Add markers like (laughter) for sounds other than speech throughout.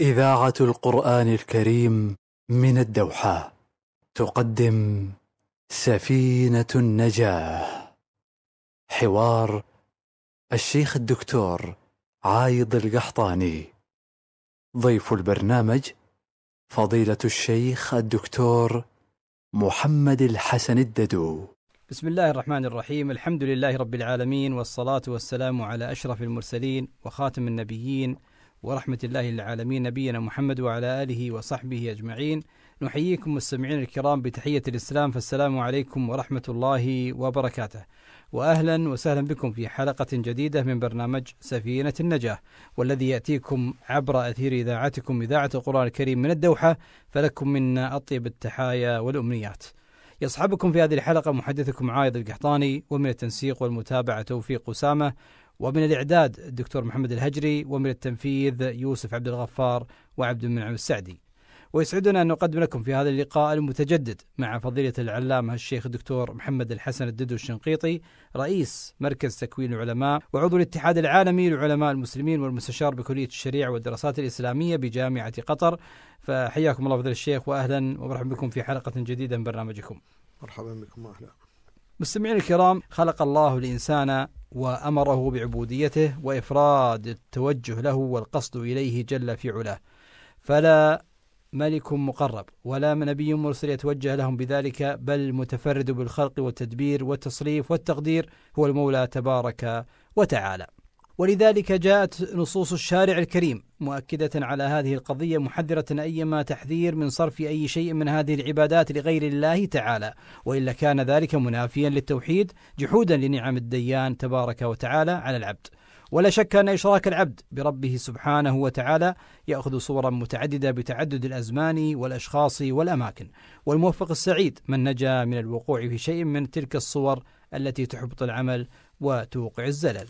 إذاعة القرآن الكريم من الدوحة تقدم سفينة النجاة حوار الشيخ الدكتور عايض القحطاني ضيف البرنامج فضيلة الشيخ الدكتور محمد الحسن الددو بسم الله الرحمن الرحيم الحمد لله رب العالمين والصلاة والسلام على أشرف المرسلين وخاتم النبيين ورحمة الله للعالمين نبينا محمد وعلى آله وصحبه أجمعين نحييكم مستمعين الكرام بتحية الإسلام فالسلام عليكم ورحمة الله وبركاته وأهلا وسهلا بكم في حلقة جديدة من برنامج سفينة النجاة والذي يأتيكم عبر أثير إذاعتكم إذاعة القرآن الكريم من الدوحة فلكم منا أطيب التحايا والأمنيات يصحبكم في هذه الحلقة محدثكم عايد القحطاني ومن التنسيق والمتابعة توفيق أسامة ومن الإعداد الدكتور محمد الهجري ومن التنفيذ يوسف عبد الغفار وعبد المنعم السعدي ويسعدنا أن نقدم لكم في هذا اللقاء المتجدد مع فضيلة العلامة الشيخ الدكتور محمد الحسن الددو الشنقيطي رئيس مركز تكوين العلماء وعضو الاتحاد العالمي لعلماء المسلمين والمستشار بكلية الشريعة والدراسات الإسلامية بجامعة قطر فحياكم الله فضيلة الشيخ وأهلا ومرحبا بكم في حلقة جديدة من برنامجكم مرحبا بكم وأهلا مستمعين الكرام خلق الله الإنسان وأمره بعبوديته وإفراد التوجه له والقصد إليه جل في علاه فلا ملك مقرب ولا نبي مرسل يتوجه لهم بذلك بل المتفرد بالخلق والتدبير والتصريف والتقدير هو المولى تبارك وتعالى ولذلك جاءت نصوص الشارع الكريم مؤكدة على هذه القضية محذرة أيما تحذير من صرف أي شيء من هذه العبادات لغير الله تعالى وإلا كان ذلك منافيا للتوحيد جحودا لنعم الديان تبارك وتعالى على العبد ولا شك أن إشراك العبد بربه سبحانه وتعالى يأخذ صورا متعددة بتعدد الأزمان والأشخاص والأماكن والموفق السعيد من نجا من الوقوع في شيء من تلك الصور التي تحبط العمل وتوقع الزلل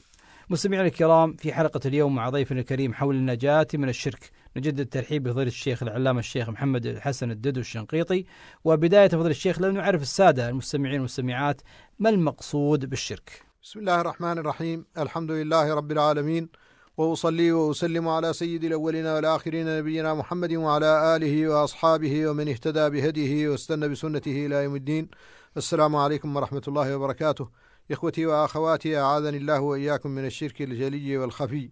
مستمعينا الكرام في حلقة اليوم مع ضيفنا الكريم حول النجاة من الشرك نجدد الترحيب بفضيلة الشيخ العلامة الشيخ محمد الحسن الددو الشنقيطي وبداية فضيلة الشيخ لو نعرف السادة المستمعين والمستمعات ما المقصود بالشرك بسم الله الرحمن الرحيم الحمد لله رب العالمين وأصلي وأسلم على سيد الأولين والآخرين نبينا محمد وعلى آله وأصحابه ومن اهتدى بهديه واستنى بسنته إلى يوم الدين السلام عليكم ورحمة الله وبركاته إخوتي وأخواتي أعاذني الله وإياكم من الشرك الجلي والخفي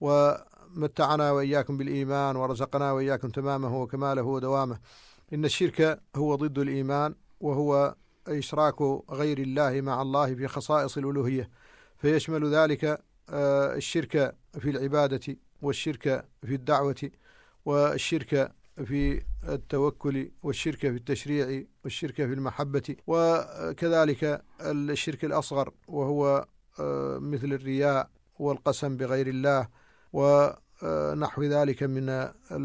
ومتعنا وإياكم بالإيمان ورزقنا وإياكم تمامه وكماله ودوامه إن الشرك هو ضد الإيمان وهو إشراك غير الله مع الله في خصائص الألوهية فيشمل ذلك آه، الشرك في العبادة والشرك في الدعوة والشرك في التوكل والشركة في التشريع والشركة في المحبة وكذلك الشرك الأصغر وهو آه، مثل الرياء والقسم بغير الله ونحو آه، ذلك من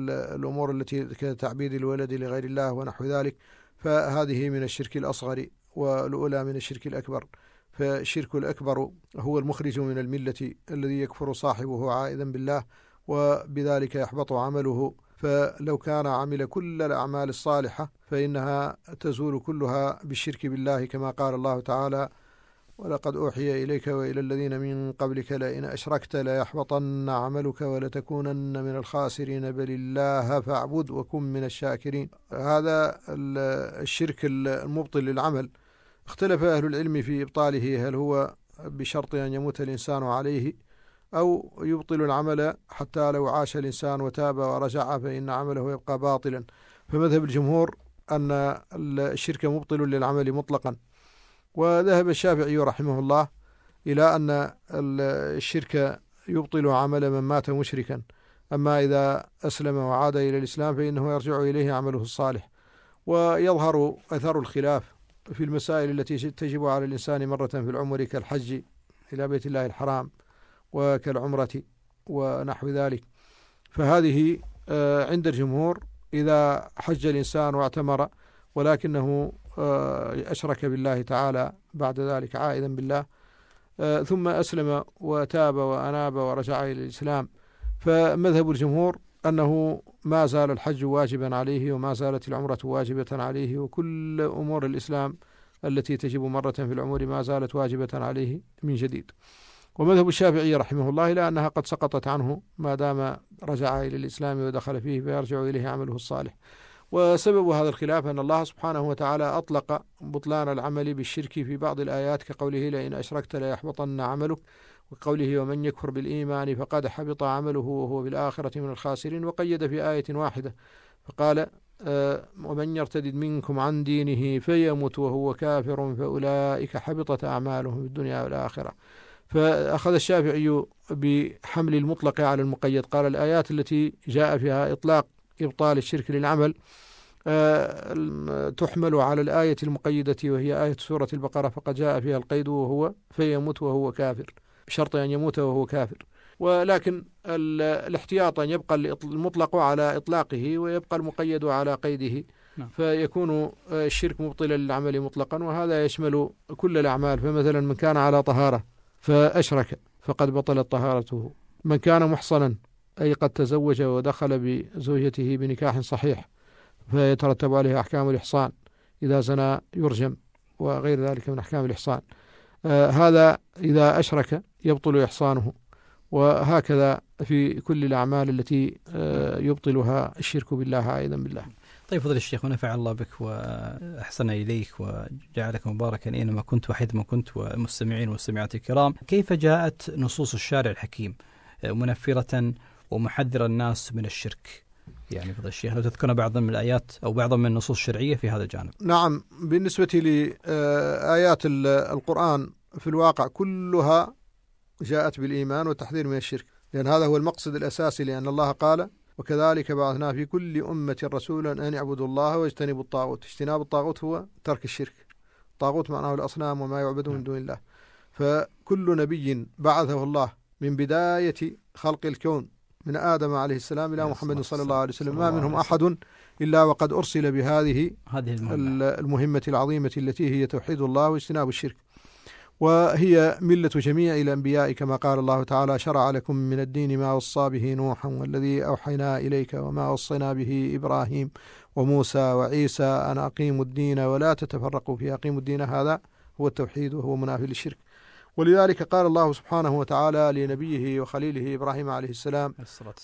الأمور التي كتعبيد الولد لغير الله ونحو ذلك فهذه من الشرك الأصغر والأولى من الشرك الأكبر فالشرك الأكبر هو المخرج من الملة الذي يكفر صاحبه عائدا بالله وبذلك يحبط عمله فلو كان عمل كل الأعمال الصالحة فإنها تزول كلها بالشرك بالله كما قال الله تعالى ولقد أوحي إليك وإلى الذين من قبلك لئن أشركت ليحبطن عملك ولتكونن من الخاسرين بل الله فاعبد وكن من الشاكرين هذا الشرك المبطل للعمل اختلف أهل العلم في إبطاله هل هو بشرط أن يموت الإنسان عليه أو يبطل العمل حتى لو عاش الإنسان وتاب ورجع فإن عمله يبقى باطلا فمذهب الجمهور أن الشرك مبطل للعمل مطلقا وذهب الشافعي رحمه الله إلى أن الشرك يبطل عمل من مات مشركا أما إذا أسلم وعاد إلى الإسلام فإنه يرجع إليه عمله الصالح ويظهر أثر الخلاف في المسائل التي تجب على الإنسان مرة في العمر كالحج إلى بيت الله الحرام وكالعمرة ونحو ذلك فهذه آه، عند الجمهور إذا حج الإنسان واعتمر ولكنه آه، أشرك بالله تعالى بعد ذلك عائدا بالله آه، ثم أسلم وتاب وأناب ورجع إلى الإسلام فمذهب الجمهور أنه ما زال الحج واجبا عليه وما زالت العمرة واجبة عليه وكل أمور الإسلام التي تجب مرة في العمر ما زالت واجبة عليه من جديد ومذهب الشافعي رحمه الله إلى أنها قد سقطت عنه ما دام رجع إلى الإسلام ودخل فيه فيرجع إليه عمله الصالح وسبب هذا الخلاف أن الله سبحانه وتعالى أطلق بطلان العمل بالشرك في بعض الآيات كقوله لئن أشركت ليحبطن عملك وقوله ومن يكفر بالإيمان فقد حبط عمله وهو في الآخرة من الخاسرين وقيد في آية واحدة فقال آه، ومن يرتد منكم عن دينه فيمت وهو كافر فأولئك حبطت أعمالهم في الدنيا والآخرة فأخذ الشافعي بحمل المطلق على المقيد قال الآيات التي جاء فيها إطلاق إبطال الشرك للعمل آه، تحمل على الآية المقيدة وهي آية سورة البقرة فقد جاء فيها القيد وهو فيموت وهو كافر بشرط أن يموت وهو كافر ولكن الاحتياط أن يبقى المطلق على إطلاقه ويبقى المقيد على قيده نعم. فيكون آه، الشرك مبطلا للعمل مطلقا وهذا يشمل كل الأعمال فمثلا من كان على طهارة فأشرك فقد بطلت طهارته من كان محصنا أي قد تزوج ودخل بزوجته بنكاح صحيح فيترتب عليه أحكام الإحصان إذا زنى يرجم وغير ذلك من أحكام الإحصان آه هذا إذا أشرك يبطل إحصانه وهكذا في كل الأعمال التي آه يبطلها الشرك بالله عائدا بالله طيب فضل الشيخ ونفع الله بك وأحسن إليك وجعلك مباركا أينما كنت وحيثما كنت والمستمعين والمستمعات الكرام كيف جاءت نصوص الشارع الحكيم منفرة ومحذرة الناس من الشرك يعني فضل الشيخ لو تذكرنا بعض من الآيات أو بعض من النصوص الشرعية في هذا الجانب نعم بالنسبة لآيات القرآن في الواقع كلها جاءت بالإيمان والتحذير من الشرك لأن هذا هو المقصد الأساسي لأن الله قال وكذلك بعثنا في كل أمة رسولا أن يعبدوا الله واجتنبوا الطاغوت اجتناب الطاغوت هو ترك الشرك الطاغوت معناه الأصنام وما يعبد من نعم. دون الله فكل نبي بعثه الله من بداية خلق الكون من آدم عليه السلام إلى نعم، محمد صلى الله عليه وسلم ما منهم أحد إلا وقد أرسل بهذه هذه المهمة العظيمة التي هي توحيد الله واجتناب الشرك وهي ملة جميع الأنبياء كما قال الله تعالى شرع لكم من الدين ما وصى به نوحا والذي أوحينا إليك وما وصينا به إبراهيم وموسى وعيسى أن أقيموا الدين ولا تتفرقوا فيه أقيموا الدين هذا هو التوحيد وهو منافي للشرك ولذلك قال الله سبحانه وتعالى لنبيه وخليله إبراهيم عليه السلام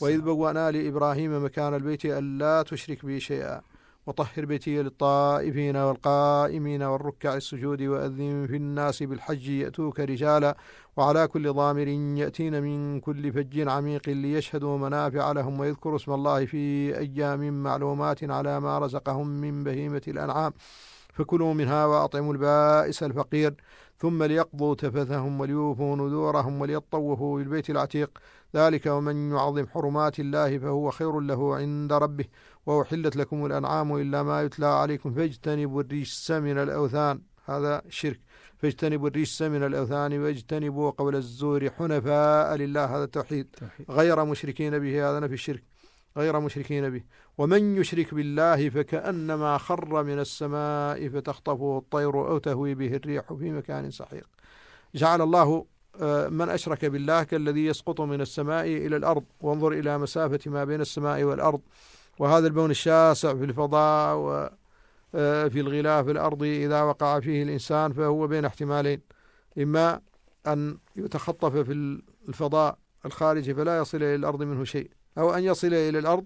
وإذ بوأنا لإبراهيم مكان البيت ألا تشرك بي شيئا وطهر بيتي للطائفين والقائمين والركع السجود وأذن في الناس بالحج يأتوك رجالا وعلى كل ضامر يأتين من كل فج عميق ليشهدوا منافع لهم ويذكروا اسم الله في أيام معلومات على ما رزقهم من بهيمة الأنعام فكلوا منها وأطعموا البائس الفقير ثم ليقضوا تفثهم وليوفوا نذورهم وليطوفوا بالبيت العتيق ذلك ومن يعظم حرمات الله فهو خير له عند ربه وأحلت لكم الأنعام إلا ما يتلى عليكم فاجتنبوا الرجس من الأوثان هذا شرك فاجتنبوا الرجس من الأوثان واجتنبوا قول الزور حنفاء لله هذا التوحيد غير مشركين به هذا نفي الشرك غير مشركين به ومن يشرك بالله فكأنما خر من السماء فتخطفه الطير أو تهوي به الريح في مكان سحيق جعل الله آه، من أشرك بالله كالذي يسقط من السماء إلى الأرض وانظر إلى مسافة ما بين السماء والأرض وهذا البون الشاسع في الفضاء وفي آه، الغلاف الأرضي إذا وقع فيه الإنسان فهو بين احتمالين إما أن يتخطف في الفضاء الخارجي فلا يصل إلى الأرض منه شيء أو أن يصل إلى الأرض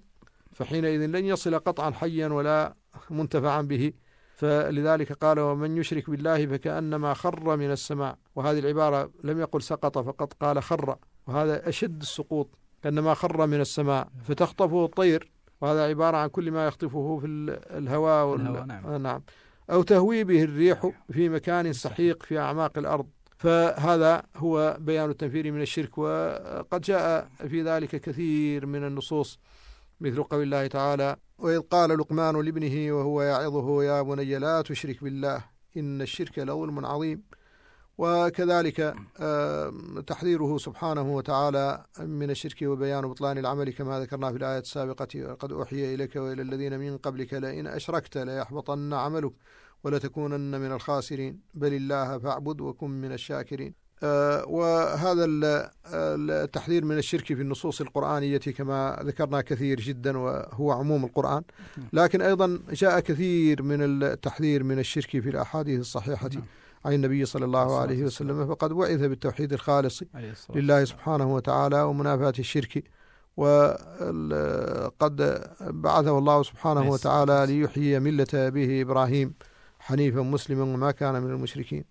فحينئذ لن يصل قطعا حيا ولا منتفعا به فلذلك قال ومن يشرك بالله فكأنما خر من السماء وهذه العبارة لم يقل سقط فقط قال خر وهذا أشد السقوط كأنما خر من السماء فتخطفه الطير وهذا عبارة عن كل ما يخطفه في الهواء وال... نعم. آه، نعم أو تهوي به الريح في مكان سحيق في أعماق الأرض فهذا هو بيان التنفير من الشرك وقد جاء في ذلك كثير من النصوص مثل قول الله تعالى وإذ قال لقمان لابنه وهو يعظه يا بني لا تشرك بالله إن الشرك لظلم عظيم وكذلك تحذيره سبحانه وتعالى من الشرك وبيان بطلان العمل كما ذكرنا في الآية السابقة قد أوحي إليك وإلى الذين من قبلك لئن أشركت ليحبطن عملك ولتكونن من الخاسرين بل الله فاعبد وكن من الشاكرين آه، وهذا التحذير من الشرك في النصوص القرآنية كما ذكرنا كثير جدا وهو عموم القرآن نعم. لكن أيضا جاء كثير من التحذير من الشرك في الأحاديث الصحيحة نعم. عن النبي صلى الله عليه وسلم فقد بعث بالتوحيد الخالص لله سبحانه وتعالى ومنافاة الشرك وقد بعثه الله سبحانه وتعالى ليحيي ملة أبيه إبراهيم حنيفا مسلما وما كان من المشركين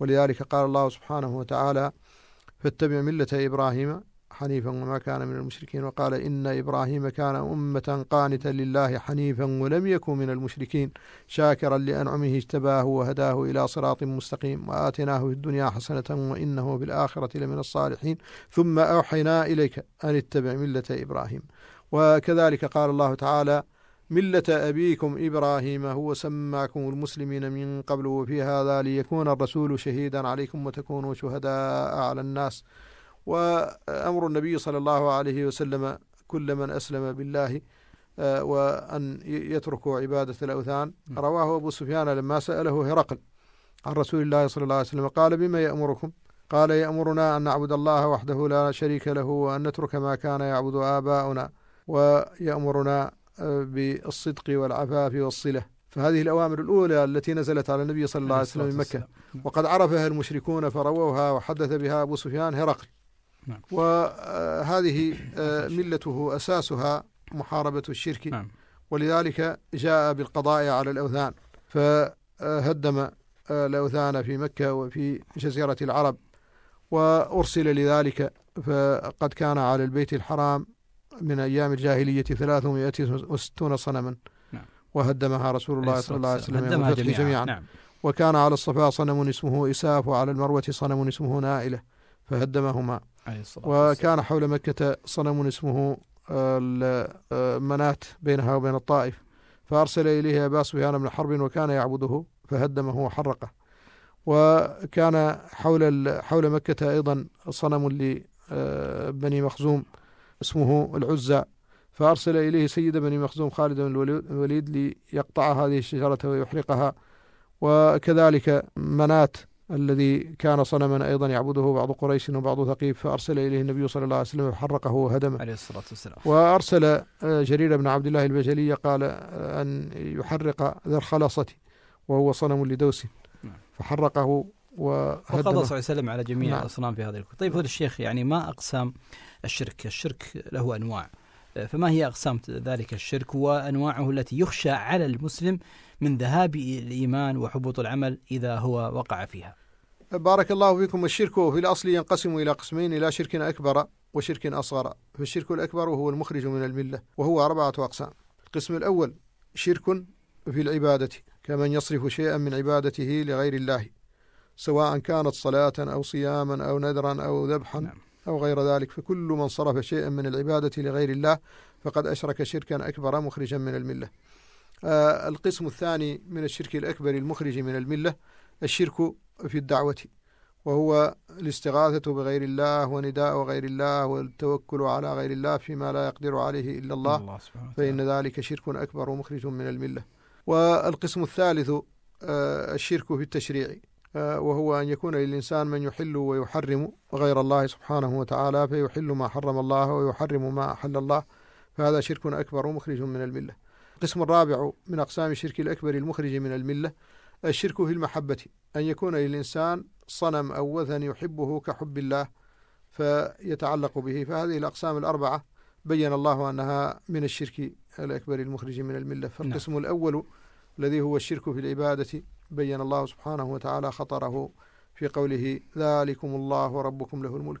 ولذلك قال الله سبحانه وتعالى فاتبع ملة إبراهيم حنيفا وما كان من المشركين وقال إن إبراهيم كان أمة قانتا لله حنيفا ولم يكن من المشركين شاكرا لأنعمه اجتباه وهداه إلى صراط مستقيم وآتناه في الدنيا حسنة وإنه في الآخرة لمن الصالحين ثم أوحينا إليك أن اتبع ملة إبراهيم وكذلك قال الله تعالى ملة أبيكم إبراهيم هو سماكم المسلمين من قبل وفي هذا ليكون الرسول شهيدا عليكم وتكونوا شهداء على الناس وأمر النبي صلى الله عليه وسلم كل من أسلم بالله آه، وأن يتركوا عبادة الأوثان نعم. رواه أبو سفيان لما سأله هرقل عن رسول الله صلى الله عليه وسلم قال بما يأمركم قال يأمرنا أن نعبد الله وحده لا شريك له وأن نترك ما كان يعبد آباؤنا ويأمرنا آه، بالصدق والعفاف والصلة فهذه الأوامر الأولى التي نزلت على النبي صلى الله عليه وسلم من مكة وقد عرفها المشركون فرووها وحدث بها أبو سفيان هرقل نعم. وهذه آه، ملته أساسها محاربة الشرك نعم. ولذلك جاء بالقضاء على الأوثان فهدم آه، الأوثان في مكة وفي جزيرة العرب وأرسل لذلك فقد كان على البيت الحرام من أيام الجاهلية 360 صنما نعم. وهدمها رسول الله صلى الله عليه وسلم هدمها جميعا, جميعا. نعم. وكان على الصفا صنم اسمه إساف وعلى المروة صنم اسمه نائلة فهدمهما عليه الصلاة وكان حول مكة صنم اسمه آه، منات بينها وبين الطائف فأرسل إليه أبا سفيان بن حرب وكان يعبده فهدمه وحرقه وكان حول حول مكة أيضا صنم لبني آه، مخزوم اسمه العزى فأرسل إليه سيد بني مخزوم خالد بن الوليد ليقطع هذه الشجرة ويحرقها وكذلك منات الذي كان صنما أيضا يعبده بعض قريش وبعض ثقيف فأرسل إليه النبي صلى الله عليه وسلم فحرقه وهدمه عليه الصلاة والسلام وأرسل آه، جرير بن عبد الله البجلي قال آه، أن يحرق ذا الخلاصة وهو صنم لدوس نعم. فحرقه وهدمه وقضى صلى الله عليه وسلم على جميع نعم. الأصنام في طيب، نعم. هذا الكتاب طيب هو الشيخ يعني ما أقسام الشرك الشرك له أنواع آه، فما هي أقسام ذلك الشرك وأنواعه التي يخشى على المسلم من ذهاب الإيمان وحبوط العمل إذا هو وقع فيها بارك الله فيكم الشرك في الأصل ينقسم إلى قسمين إلى شرك أكبر وشرك أصغر فالشرك الأكبر هو المخرج من الملة وهو أربعة أقسام القسم الأول شرك في العبادة كمن يصرف شيئا من عبادته لغير الله سواء كانت صلاة أو صياما أو نذرا أو ذبحا نعم. أو غير ذلك فكل من صرف شيئا من العبادة لغير الله فقد أشرك شركا أكبر مخرجا من الملة آه، القسم الثاني من الشرك الأكبر المخرج من الملة الشرك في الدعوة وهو الاستغاثة بغير الله ونداء غير الله والتوكل على غير الله فيما لا يقدر عليه إلا الله, الله فإن ذلك شرك أكبر مخرج من الملة والقسم الثالث آه، الشرك في التشريع آه، وهو أن يكون للإنسان من يحل ويحرم غير الله سبحانه وتعالى فيحل ما حرم الله ويحرم ما أحل الله فهذا شرك أكبر مخرج من الملة القسم الرابع من أقسام الشرك الأكبر المخرج من الملة الشرك في المحبة أن يكون للإنسان صنم أو وثن يحبه كحب الله فيتعلق به فهذه الأقسام الأربعة بين الله أنها من الشرك الأكبر المخرج من الملة نعم. فالقسم نعم. الأول الذي هو الشرك في العبادة بين الله سبحانه وتعالى خطره في قوله ذلكم الله ربكم له الملك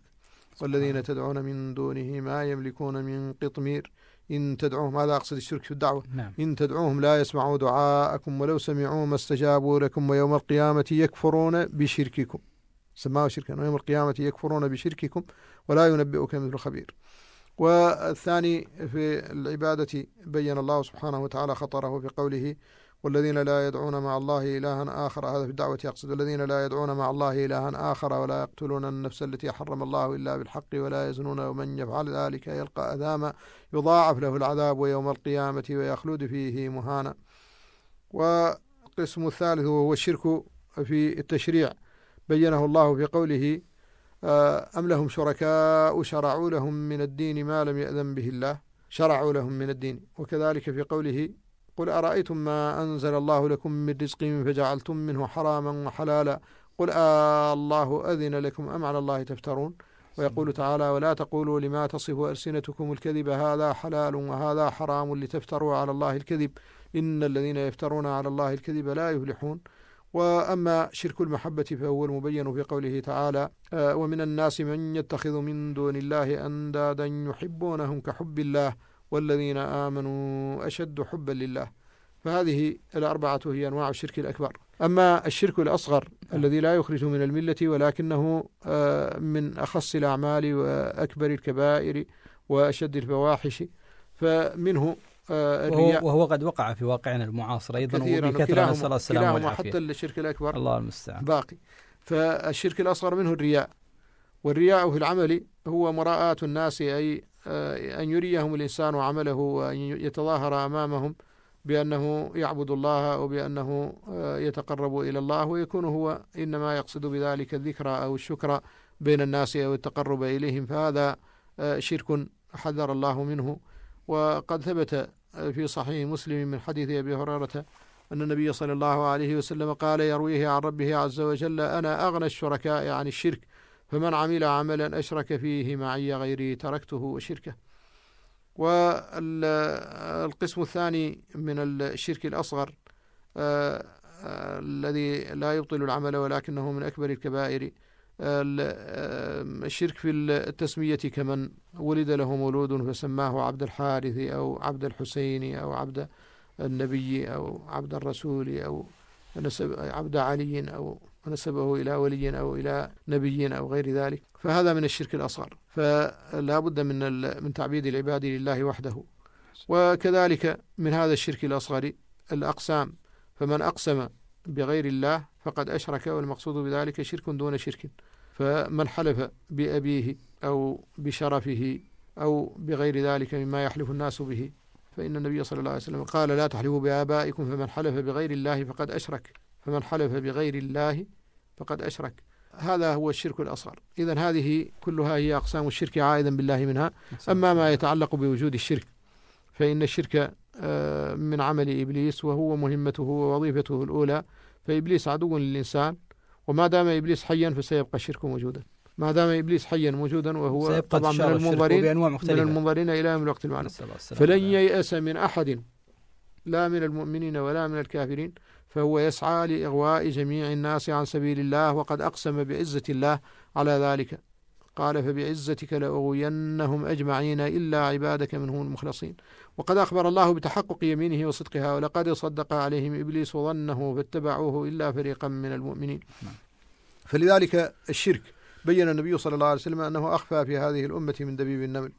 والذين تدعون من دونه ما يملكون من قطمير إن تدعوهم هذا أقصد الشرك في الدعوة نعم. إن تدعوهم لا يسمعوا دعاءكم ولو سمعوا ما استجابوا لكم ويوم القيامة يكفرون بشرككم سماه شركا ويوم القيامة يكفرون بشرككم ولا ينبئك مثل خبير والثاني في العبادة بين الله سبحانه وتعالى خطره في قوله والذين لا يدعون مع الله إلها آخر هذا في الدعوة يقصد الذين لا يدعون مع الله إلها آخر ولا يقتلون النفس التي حرم الله إلا بالحق ولا يزنون ومن يفعل ذلك يلقى أثاما يضاعف له العذاب ويوم القيامة ويخلد فيه مهانا والقسم الثالث وهو الشرك في التشريع بينه الله في قوله آه، أم لهم شركاء شرعوا لهم من الدين ما لم يأذن به الله شرعوا لهم من الدين وكذلك في قوله قل أرأيتم ما أنزل الله لكم من رزق فجعلتم منه حراما وحلالا قل آه الله أذن لكم أم على الله تفترون ويقول تعالى ولا تقولوا لما تصف ألسنتكم الكذب هذا حلال وهذا حرام لتفتروا على الله الكذب إن الذين يفترون على الله الكذب لا يفلحون وأما شرك المحبة فهو المبين في قوله تعالى آه، ومن الناس من يتخذ من دون الله أندادا يحبونهم كحب الله والذين آمنوا أشد حبا لله فهذه الأربعة هي أنواع الشرك الأكبر أما الشرك الأصغر نعم. الذي لا يخرج من الملة ولكنه آه، من أخص الأعمال وأكبر الكبائر وأشد الفواحش فمنه آه، الرياء وهو قد وقع في واقعنا المعاصر أيضا وبكثرة صلى الله عليه والعافية حتى الشرك الأكبر الله المستعان باقي فالشرك الأصغر منه الرياء والرياء في العمل هو مراءة الناس أي آه، أن يريهم الإنسان عمله وأن يتظاهر أمامهم بأنه يعبد الله وبأنه آه، يتقرب إلى الله ويكون هو إنما يقصد بذلك الذكرى أو الشكر بين الناس أو التقرب إليهم فهذا آه، شرك حذر الله منه وقد ثبت في صحيح مسلم من حديث أبي هريرة أن النبي صلى الله عليه وسلم قال يرويه عن ربه عز وجل أنا أغنى الشركاء عن الشرك فمن عمل عملا أشرك فيه معي غيري تركته وشركه والقسم الثاني من الشرك الأصغر آه، آه، الذي لا يبطل العمل ولكنه من أكبر الكبائر آه، الشرك في التسمية كمن ولد له مولود فسماه عبد الحارث أو عبد الحسين أو عبد النبي أو عبد الرسول أو نسب عبد علي أو ونسبه إلى ولي أو إلى نبي أو غير ذلك فهذا من الشرك الأصغر فلا بد من من تعبيد العباد لله وحده وكذلك من هذا الشرك الأصغر الأقسام فمن أقسم بغير الله فقد أشرك والمقصود بذلك شرك دون شرك فمن حلف بأبيه أو بشرفه أو بغير ذلك مما يحلف الناس به فإن النبي صلى الله عليه وسلم قال لا تحلفوا بآبائكم فمن حلف بغير الله فقد أشرك فمن حلف بغير الله فقد أشرك هذا هو الشرك الأصغر إذا هذه كلها هي أقسام الشرك عائدا بالله منها أما ما يتعلق بوجود الشرك فإن الشرك آه، من عمل إبليس وهو مهمته ووظيفته الأولى فإبليس عدو للإنسان وما دام إبليس حيا فسيبقى الشرك موجودا ما دام ابليس حيا موجودا وهو طبعا من المنظرين من المنظرين الى يوم الوقت المعلوم فلن ييأس من احد لا من المؤمنين ولا من الكافرين فهو يسعى لاغواء جميع الناس عن سبيل الله وقد اقسم بعزه الله على ذلك قال فبعزتك لأغوينهم أجمعين إلا عبادك منهم المخلصين وقد أخبر الله بتحقق يمينه وصدقها ولقد صدق عليهم إبليس وظنه فاتبعوه إلا فريقا من المؤمنين نعم. فلذلك الشرك بين النبي صلى الله عليه وسلم أنه أخفى في هذه الأمة من دبيب النمل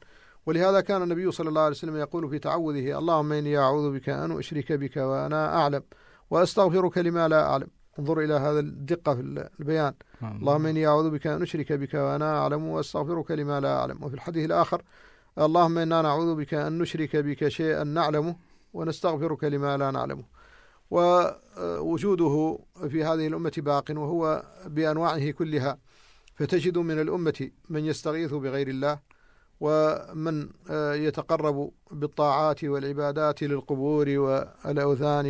ولهذا كان النبي صلى الله عليه وسلم يقول في تعوذه اللهم إني أعوذ بك أن أشرك بك وأنا أعلم وأستغفرك لما لا أعلم انظر إلى هذا الدقة في البيان نعم. اللهم إني أعوذ بك أن أشرك بك وأنا أعلم وأستغفرك لما لا أعلم وفي الحديث الآخر اللهم إنا نعوذ بك أن نشرك بك شيئا نعلمه ونستغفرك لما لا نعلمه ووجوده في هذه الأمة باق وهو بأنواعه كلها فتجد من الأمة من يستغيث بغير الله ومن آه، يتقرب بالطاعات والعبادات للقبور والأوثان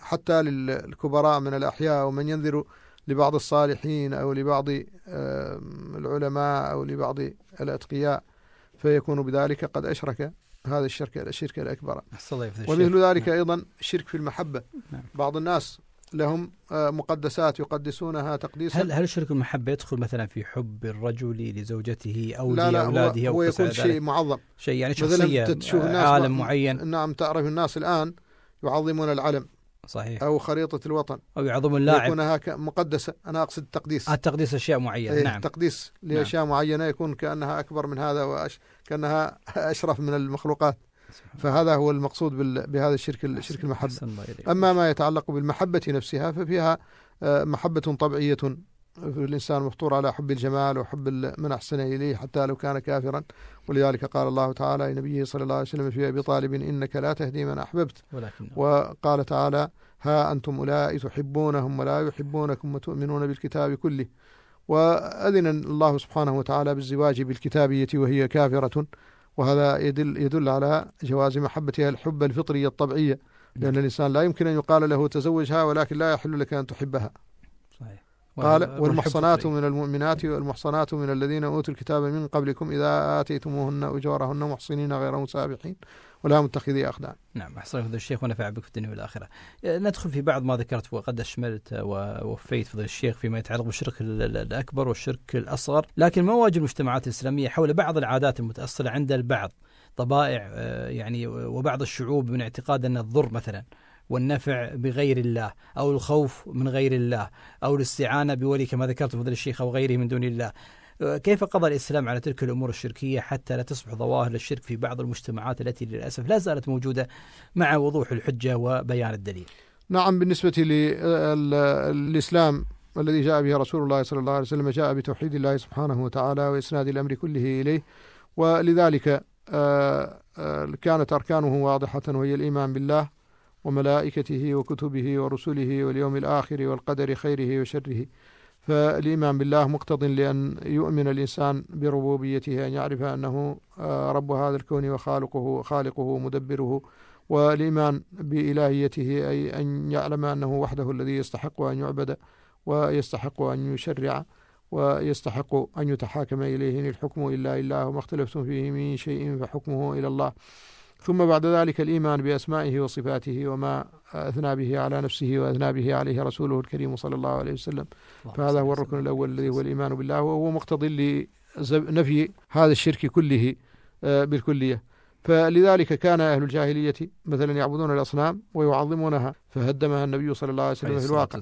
حتى للكبراء من الأحياء ومن ينذر لبعض الصالحين أو لبعض العلماء أو لبعض الأتقياء فيكون بذلك قد أشرك هذا الشرك الشرك الأكبر ومثل ذلك نعم. أيضا الشرك في المحبة نعم. بعض الناس لهم آه، مقدسات يقدسونها تقديسا هل هل شرك المحبه يدخل مثلا في حب الرجل لزوجته او لا لاولاده لا هو, هو يكون شيء معظم شيء يعني شخصيه تشوف عالم معين نعم تعرف الناس الان يعظمون العلم صحيح او خريطه الوطن او يعظمون اللاعب يكون مقدسه انا اقصد التقديس التقديس اشياء معينه إيه، نعم تقديس لاشياء نعم. معينه يكون كانها اكبر من هذا وأش... كانها (laughs) اشرف من المخلوقات فهذا هو المقصود بهذا الشرك الشرك المحبة أما ما يتعلق بالمحبة نفسها ففيها آه، محبة طبيعية آه، الإنسان مفطور على حب الجمال وحب من أحسن إليه حتى لو كان كافرا ولذلك قال الله تعالى لنبيه صلى الله عليه وسلم في أبي طالب إنك لا تهدي من أحببت ولكن وقال تعالى ها أنتم أولئك تحبونهم ولا يحبونكم وتؤمنون بالكتاب كله وأذن الله سبحانه وتعالى بالزواج بالكتابية وهي كافرة وهذا يدل, يدل على جواز محبتها الحب الفطري الطبيعي لأن نعم. الإنسان لا يمكن أن يقال له تزوجها ولكن لا يحل لك أن تحبها قال والمحصنات من المؤمنات نعم. والمحصنات من الذين أوتوا الكتاب من قبلكم إذا آتيتموهن أجورهن محصنين غير مسابقين ولا متخذي اقدام. نعم أحسن فضل الشيخ ونفع بك في الدنيا والآخرة ندخل في بعض ما ذكرت وقد أشملت ووفيت فضل الشيخ فيما يتعلق بالشرك الأكبر والشرك الأصغر لكن ما واجه المجتمعات الإسلامية حول بعض العادات المتأصلة عند البعض طبائع آه، يعني وبعض الشعوب من اعتقاد أن الضر مثلا والنفع بغير الله أو الخوف من غير الله أو الاستعانة بولي كما ذكرت فضل الشيخ أو غيره من دون الله كيف قضى الإسلام على تلك الأمور الشركية حتى لا تصبح ظواهر الشرك في بعض المجتمعات التي للأسف لا زالت موجودة مع وضوح الحجة وبيان الدليل نعم بالنسبة للإسلام الذي جاء به رسول الله صلى الله عليه وسلم جاء بتوحيد الله سبحانه وتعالى وإسناد الأمر كله إليه ولذلك آه، آه، كانت أركانه واضحة وهي الإيمان بالله وملائكته وكتبه ورسله واليوم الآخر والقدر خيره وشره فالإيمان بالله مقتض لأن يؤمن الإنسان بربوبيته أن يعرف أنه آه، رب هذا الكون وخالقه خالقه مدبره والإيمان بإلهيته أي أن يعلم أنه وحده الذي يستحق أن يعبد ويستحق أن يشرع ويستحق أن يتحاكم إليه إن الحكم إلا إلا وما اختلفتم فيه من شيء فحكمه إلى الله ثم بعد ذلك الإيمان بأسمائه وصفاته وما أثنى به على نفسه وأثنى به عليه رسوله الكريم صلى الله عليه وسلم فهذا هو الركن الأول الذي هو الإيمان بالله وهو مقتضي لنفي هذا الشرك كله آه، بالكلية فلذلك كان أهل الجاهلية مثلا يعبدون الأصنام ويعظمونها فهدمها النبي صلى الله عليه وسلم في الواقع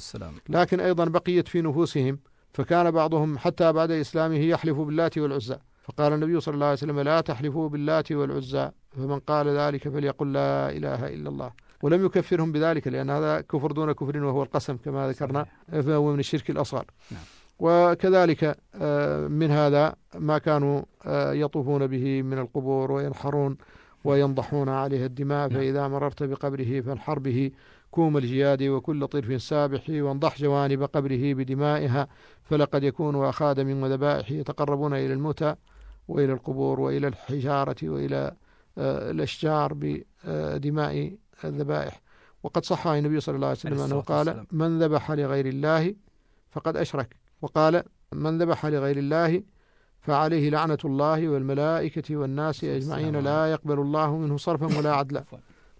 لكن أيضا بقيت في نفوسهم فكان بعضهم حتى بعد إسلامه يحلف باللات والعزى فقال النبي صلى الله عليه وسلم لا تحلفوا باللات والعزى فمن قال ذلك فليقل لا إله إلا الله ولم يكفرهم بذلك لأن هذا كفر دون كفر وهو القسم كما ذكرنا فهو من الشرك الأصغر نعم. وكذلك آه، من هذا ما كانوا آه، يطوفون به من القبور وينحرون وينضحون عليه الدماء نعم. فإذا مررت بقبره فانحر به كوم الجياد وكل طرف سابح وانضح جوانب قبره بدمائها فلقد يكون أخاد من ذبائح يتقربون إلى الموتى وإلى القبور وإلى الحجارة وإلى آه، الأشجار بدماء الذبائح وقد صح عن النبي صلى الله عليه وسلم أنه قال من ذبح لغير الله فقد أشرك وقال من ذبح لغير الله فعليه لعنة الله والملائكة والناس أجمعين لا يقبل الله منه صرفا ولا (laughs) عدلا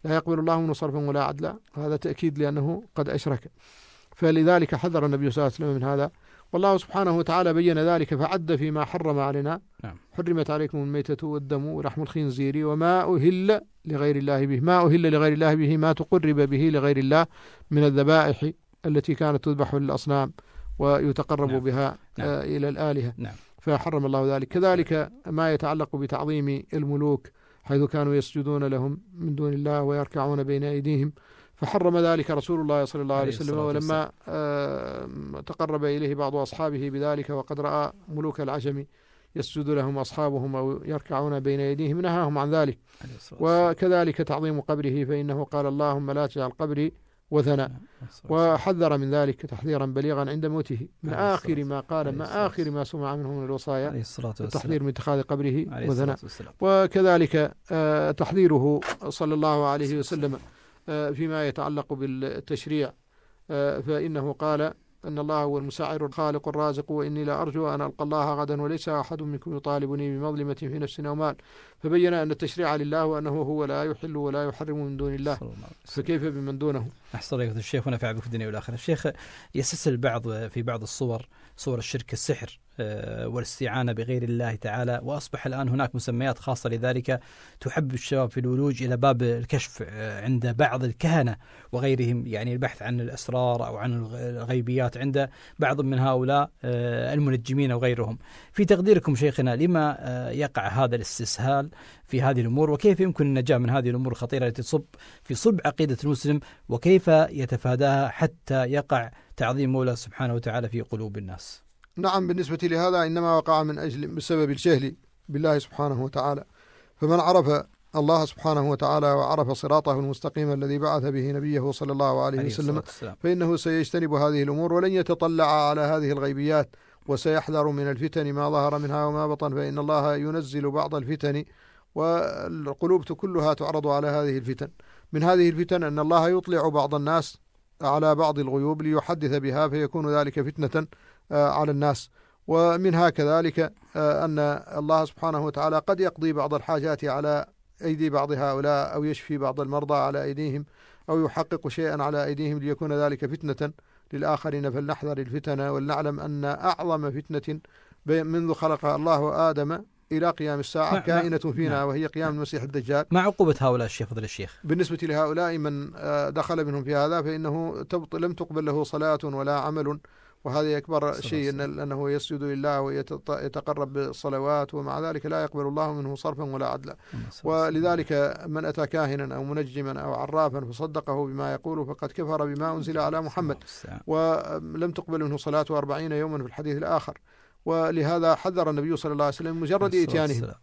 لا يقبل الله منه صرفا ولا عدلا هذا تأكيد لأنه قد أشرك فلذلك حذر النبي صلى الله عليه وسلم من هذا والله سبحانه وتعالى بين ذلك فعد فيما حرم علينا نعم. حرمت عليكم الميتة والدم ولحم الخنزير وما أهل لغير الله به ما أهل لغير الله به ما تقرب به لغير الله من الذبائح التي كانت تذبح للأصنام ويتقرب نعم. بها نعم. آه إلى الآلهة نعم. فحرم الله ذلك كذلك ما يتعلق بتعظيم الملوك حيث كانوا يسجدون لهم من دون الله ويركعون بين أيديهم فحرم ذلك رسول الله صلى الله عليه وسلم ولما تقرب إليه بعض أصحابه بذلك وقد رأى ملوك العجم يسجد لهم أصحابهم أو يركعون بين يديهم نهاهم عن ذلك وكذلك تعظيم قبره فإنه قال اللهم لا تجعل قبري وثنى نعم، وحذر من ذلك تحذيرا بليغا عند موته من آخر ما قال ما آخر ما سمع منه من الوصايا التحذير من اتخاذ قبره وثنى وكذلك آه، تحذيره صلى الله عليه وسلم آه، فيما يتعلق بالتشريع آه، فإنه قال أن الله هو المسعر الخالق الرازق وإني لا أرجو أن ألقى الله غدا وليس أحد منكم يطالبني بمظلمة في نفس أو مال فبين أن التشريع لله وأنه هو لا يحل ولا يحرم من دون الله فكيف بمن دونه أحسن الله الشيخ ونفع بك في الدنيا والآخرة الشيخ يسس البعض في بعض الصور صور الشرك السحر آه، والاستعانة بغير الله تعالى وأصبح الآن هناك مسميات خاصة لذلك تحب الشباب في الولوج إلى باب الكشف آه، عند بعض الكهنة وغيرهم يعني البحث عن الأسرار أو عن الغيبيات عند بعض من هؤلاء آه، المنجمين وغيرهم في تقديركم شيخنا لما يقع هذا الاستسهال في هذه الأمور وكيف يمكن النجاة من هذه الأمور الخطيرة التي تصب في صلب عقيدة المسلم وكيف يتفاداها حتى يقع تعظيم مولاه سبحانه وتعالى في قلوب الناس نعم بالنسبة لهذا إنما وقع من أجل بسبب الجهل بالله سبحانه وتعالى فمن عرف الله سبحانه وتعالى وعرف صراطه المستقيم الذي بعث به نبيه صلى الله عليه, عليه وسلم فإنه سيجتنب هذه الأمور ولن يتطلع على هذه الغيبيات وسيحذر من الفتن ما ظهر منها وما بطن فإن الله ينزل بعض الفتن والقلوب كلها تعرض على هذه الفتن من هذه الفتن أن الله يطلع بعض الناس على بعض الغيوب ليحدث بها فيكون ذلك فتنة آه، على الناس ومنها كذلك آه، أن الله سبحانه وتعالى قد يقضي بعض الحاجات على أيدي بعض هؤلاء أو يشفي بعض المرضى على أيديهم أو يحقق شيئا على أيديهم ليكون ذلك فتنة للآخرين فلنحذر الفتن ولنعلم أن أعظم فتنة منذ خلق الله آدم إلى قيام الساعة كائنة فينا مع نعم. وهي قيام نعم. المسيح الدجال ما عقوبة هؤلاء الشيخ فضل الشيخ بالنسبة لهؤلاء من آه، دخل منهم في هذا فإنه لم تقبل له صلاة ولا عمل وهذا أكبر شيء إن أنه يسجد لله ويتقرب بالصلوات ومع ذلك لا يقبل الله منه صرفا ولا عدلا ولذلك من أتى كاهنا أو منجما أو عرافا فصدقه بما يقول فقد كفر بما أنزل على محمد ولم تقبل منه صلاة أربعين يوما في الحديث الآخر ولهذا حذر النبي صلى الله عليه وسلم مجرد إتيانهم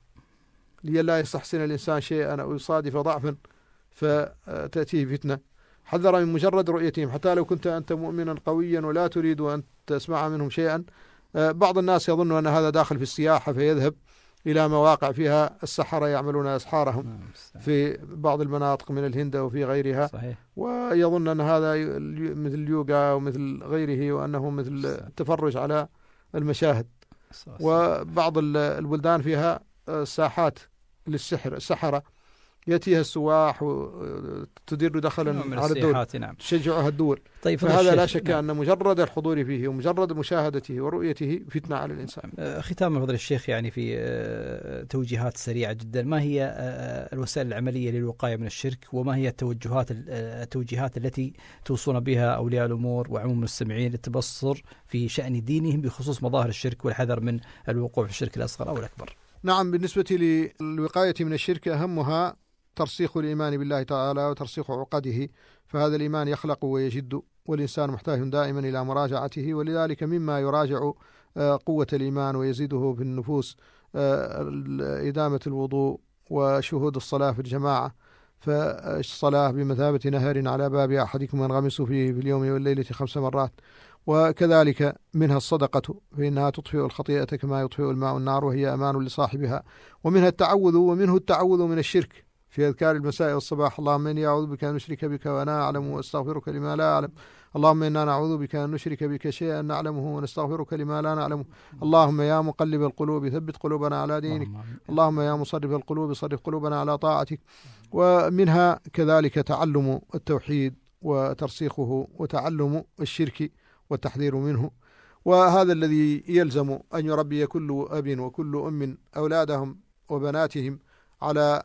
لئلا يستحسن الإنسان شيئا أو يصادف ضعفا فتأتيه فتنة حذر من مجرد رؤيتهم حتى لو كنت أنت مؤمنا قويا ولا تريد أن تسمع منهم شيئا آه، بعض الناس يظن أن هذا داخل في السياحة فيذهب إلى مواقع فيها السحرة يعملون أسحارهم نعم، في بعض المناطق من الهند وفي غيرها صحيح. ويظن أن هذا مثل اليوغا ومثل غيره وأنه مثل التفرج على المشاهد وبعض البلدان فيها آه، ساحات للسحر السحرة ياتيها السواح وتدير دخلا على الدول نعم. تشجعها الدول طيب فهذا لا شك نعم. ان مجرد الحضور فيه ومجرد مشاهدته ورؤيته فتنه على الانسان. نعم. آه، ختاما فضل الشيخ يعني في آه، توجيهات سريعه جدا ما هي آه، الوسائل العمليه للوقايه من الشرك وما هي التوجهات التوجيهات التي توصون بها اولياء الامور وعموم المستمعين للتبصر في شان دينهم بخصوص مظاهر الشرك والحذر من الوقوع في الشرك الاصغر او الاكبر. نعم بالنسبة للوقاية من الشرك أهمها ترسيخ الإيمان بالله تعالى وترسيخ عقده فهذا الإيمان يخلق ويجد والإنسان محتاج دائما إلى مراجعته ولذلك مما يراجع آه، قوة الإيمان ويزيده في النفوس آه، إدامة الوضوء وشهود الصلاة في الجماعة فالصلاة بمثابة نهر على باب أحدكم ينغمس فيه في اليوم والليلة خمس مرات وكذلك منها الصدقة فإنها تطفئ الخطيئة كما يطفئ الماء النار وهي أمان لصاحبها ومنها التعوذ ومنه التعوذ من الشرك في أذكار المساء والصباح اللهم إني أعوذ بك أن أشرك بك وأنا أعلم وأستغفرك لما لا أعلم اللهم إنا نعوذ بك أن نشرك بك شيئا نعلمه ونستغفرك لما لا نعلمه اللهم يا مقلب القلوب ثبت قلوبنا على دينك اللهم يا مصرف القلوب صرف قلوبنا على طاعتك ومنها كذلك تعلم التوحيد وترسيخه وتعلم الشرك والتحذير منه وهذا الذي يلزم أن يربي كل أب وكل أم أولادهم وبناتهم على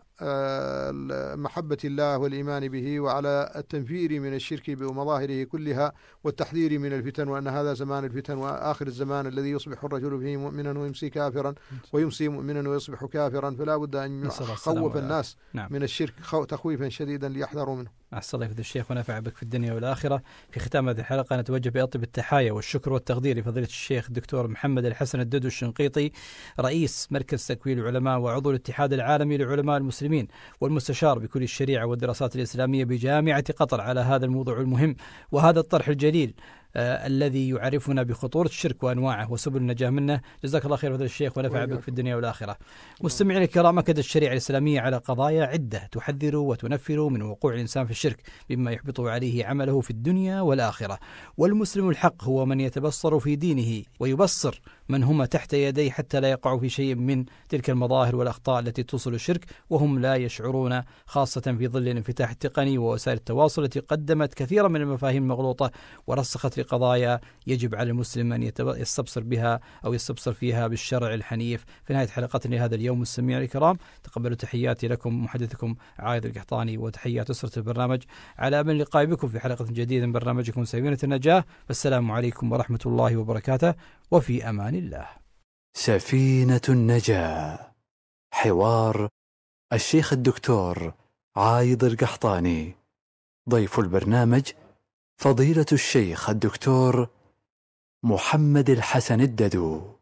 محبة الله والإيمان به وعلى التنفير من الشرك بمظاهره كلها والتحذير من الفتن وأن هذا زمان الفتن وآخر الزمان الذي يصبح الرجل فيه مؤمنا ويمسي كافرا نعم. ويمسي مؤمنا ويصبح كافرا فلا بد أن يخوف الناس نعم. من الشرك تخويفا شديدا ليحذروا منه أحسن الله الشيخ ونفع بك في الدنيا والآخرة في ختام هذه الحلقة نتوجه بأطيب التحايا والشكر والتقدير لفضيلة الشيخ الدكتور محمد الحسن الددو الشنقيطي رئيس مركز تكوين العلماء وعضو الاتحاد العالمي لعلماء المسلمين المسلمين والمستشار بكل الشريعة والدراسات الإسلامية بجامعة قطر على هذا الموضوع المهم وهذا الطرح الجليل آه، الذي يعرفنا بخطورة الشرك وأنواعه وسبل النجاة منه جزاك الله خير فضل الشيخ ونفع بك في الدنيا والآخرة مستمعين الكرام أكد الشريعة الإسلامية على قضايا عدة تحذر وتنفر من وقوع الإنسان في الشرك مما يحبط عليه عمله في الدنيا والآخرة والمسلم الحق هو من يتبصر في دينه ويبصر من هم تحت يديه حتى لا يقعوا في شيء من تلك المظاهر والأخطاء التي توصل الشرك وهم لا يشعرون خاصة في ظل الانفتاح التقني ووسائل التواصل التي قدمت كثيرا من المفاهيم المغلوطة ورسخت في قضايا يجب على المسلم أن يستبصر بها أو يستبصر فيها بالشرع الحنيف في نهاية حلقتنا لهذا اليوم السميع الكرام تقبلوا تحياتي لكم محدثكم عايد القحطاني وتحيات أسرة البرنامج على أمل اللقاء بكم في حلقة جديدة من برنامجكم سفينة النجاة والسلام عليكم ورحمة الله وبركاته وفي أمان الله سفينة النجاة حوار الشيخ الدكتور عايض القحطاني ضيف البرنامج فضيلة الشيخ الدكتور محمد الحسن الددو